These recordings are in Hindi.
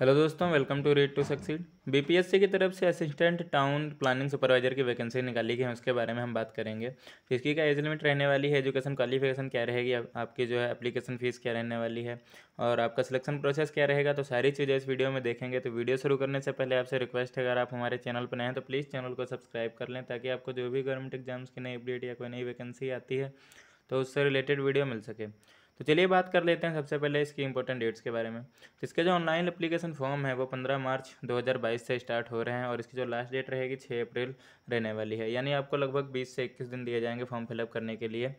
हेलो दोस्तों welcome to read to succeed BPSC की तरफ से असिस्टेंट टाउन प्लानिंग सुपरवाइजर की वैकेंसी निकाली गई है उसके बारे में हम बात करेंगे तो इसकी क्या एज लिमिट रहने वाली है एजुकेशन क्वालिफिकेशन क्या रहेगी आप, आपकी जो है एप्लीकेशन फ़ीस क्या रहने वाली है और आपका सिलेक्शन प्रोसेस क्या रहेगा तो सारी चीज़ें इस वीडियो में देखेंगे तो वीडियो शुरू करने से पहले आपसे रिक्वेस्ट है अगर आप हमारे चैनल पर नए हैं तो प्लीज़ चैनल को सब्सक्राइब कर लें ताकि आपको जो भी गवर्नमेंट एग्जाम्स की नई अपडेट या कोई नई वैकेंसी आती है तो उससे रिलेटेड वीडियो मिल सके तो चलिए बात कर लेते हैं सबसे पहले इसकी इंपॉर्टेंट डेट्स के बारे में तो इसके जो ऑनलाइन अप्लीकेशन फॉर्म है वो पंद्रह मार्च 2022 से स्टार्ट हो रहे हैं और इसकी जो लास्ट डेट रहेगी छः अप्रैल रहने वाली है यानी आपको लगभग बीस से इक्कीस दिन दिए जाएंगे फॉर्म फिलअप करने के लिए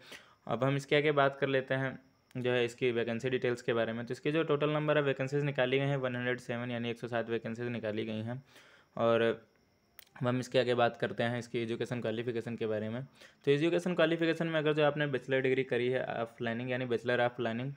अब हम इसके आगे बात कर लेते हैं जो है इसकी वैकेंसी डिटेल्स के बारे में तो इसके जो टोटल नंबर है वैकेंसीज निकाली गई हैं वन हंड्रेड सेवन यानी एक सौ सात वैकेंसीज निकाली गई हैं और हम इसके आगे बात करते हैं इसकी एजुकेशन क्वालिफिकेशन के बारे में तो एजुकेशन क्वालिफिकेशन में अगर जो आपने बैचलर डिग्री करी है ऑफ प्लानिंग यानी बैचलर ऑफ प्लानिंग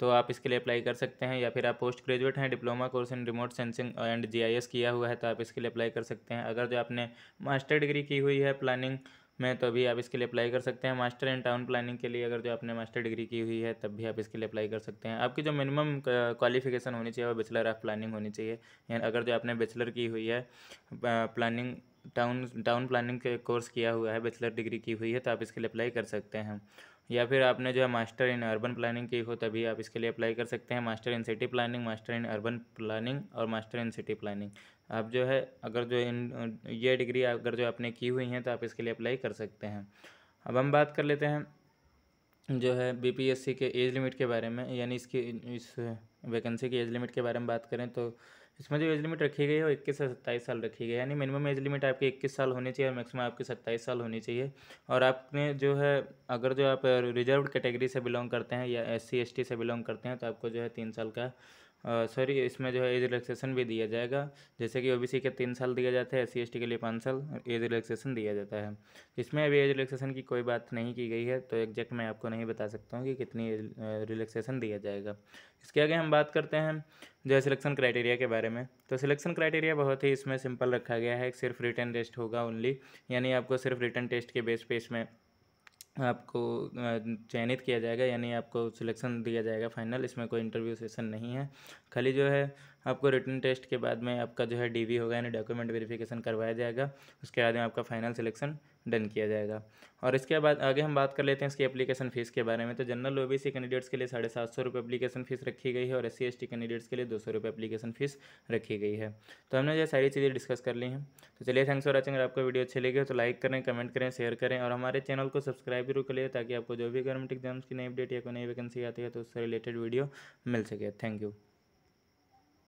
तो आप इसके लिए अप्लाई कर सकते हैं या फिर आप पोस्ट ग्रेजुएट हैं diploma course in remote sensing and GIS किया हुआ है तो आप इसके लिए अप्लाई कर सकते हैं अगर जो आपने मास्टर डिग्री की हुई है प्लानिंग में तो अभी आप इसके लिए अप्लाई कर सकते हैं मास्टर इन टाउन प्लानिंग के लिए अगर जो आपने मास्टर डिग्री की हुई है तब भी आप इसके लिए अप्लाई कर सकते हैं आपकी जो मिनिमम क्वालिफिकेशन होनी चाहिए वो बैचलर ऑफ प्लानिंग होनी चाहिए यानी अगर जो आपने बैचलर की हुई है प्लानिंग टाउन टाउन प्लानिंग के कोर्स किया हुआ है बैचलर डिग्री की हुई है तो आप इसके लिए अप्लाई कर सकते हैं या फिर आपने जो है मास्टर इन अर्बन प्लानिंग की हो तभी आप इसके लिए अप्लाई कर सकते हैं master in city planning master in urban planning और मास्टर इन सिटी प्लानिंग आप जो है अगर जो इन ये डिग्री अगर जो आपने की हुई हैं तो आप इसके लिए अप्लाई कर सकते हैं अब हम बात कर लेते हैं जो है बीपीएससी के एज लिमिट के बारे में यानी इसकी इस वैकेंसी की एज लिमिट के बारे में बात करें तो इसमें जो एज लिमिट रखी गई है वो इक्कीस से सत्ताईस साल रखी गई है यानी मिनिमम एज लिमिट आपकी इक्कीस साल होनी चाहिए और मैक्सिमम आपकी सत्ताईस साल होनी चाहिए और आपने जो है अगर जो आप रिजर्व कैटेगरी से बिलोंग करते हैं या एस सी से बिलोंग करते हैं तो आपको जो है तीन साल का सॉरी इसमें जो है एज रिलैक्सेशन भी दिया जाएगा जैसे कि ओबीसी के तीन साल दिया जाता है एस सी के लिए पाँच साल एज रिलैक्सेशन दिया जाता है इसमें अभी एज रिलैक्सेशन की कोई बात नहीं की गई है तो एग्जैक्ट मैं आपको नहीं बता सकता हूँ कि कितनी रिलैक्सेशन दिया जाएगा इसके आगे हम बात करते हैं जो है सिलेक्शन क्राइटेरिया के बारे में तो सिलेक्शन क्राइटेरिया बहुत ही इसमें सिंपल रखा गया है सिर्फ रिटर्न टेस्ट होगा ओनली यानी आपको सिर्फ रिटर्न टेस्ट के बेस पे इसमें आपको चयनित किया जाएगा यानी आपको सिलेक्शन दिया जाएगा फाइनल इसमें कोई इंटरव्यू सेशन नहीं है खाली जो है आपको रिटर्न टेस्ट के बाद में आपका जो है डीवी होगा यानी डॉक्यूमेंट वेरिफिकेशन करवाया जाएगा उसके बाद में आपका फाइनल सिलेक्शन डन किया जाएगा और इसके बाद आगे हम बात कर लेते हैं इसकी एप्लीकेशन फ़ीस के बारे में तो जनरल ओ ओबीसी कैंडिडेट्स के लिए साढ़े सात सौ रुपये एप्लीकेशन फ़ीस रखी गई है और एस सी कैंडिडेट्स के लिए दो सौ रुपये एप्लीकेशन फ़ीस रखी गई है तो हमने जो सारी चीज़ें डिस्कस कर ली हैं तो चलिए थैंक्स फॉर वॉचिंग अगर आपको वीडियो अच्छी लगी हो तो लाइक करें कमेंट करें शेयर करें और हमारे चैनल को सब्सक्राइब जरूर करिए ताकि आपको जो भी गवर्नमेंट एग्जाम्स की नई अपडेट या कोई नई वैकेंसी आती है तो उससे रिलेटेड वीडियो मिल सके थैंक यू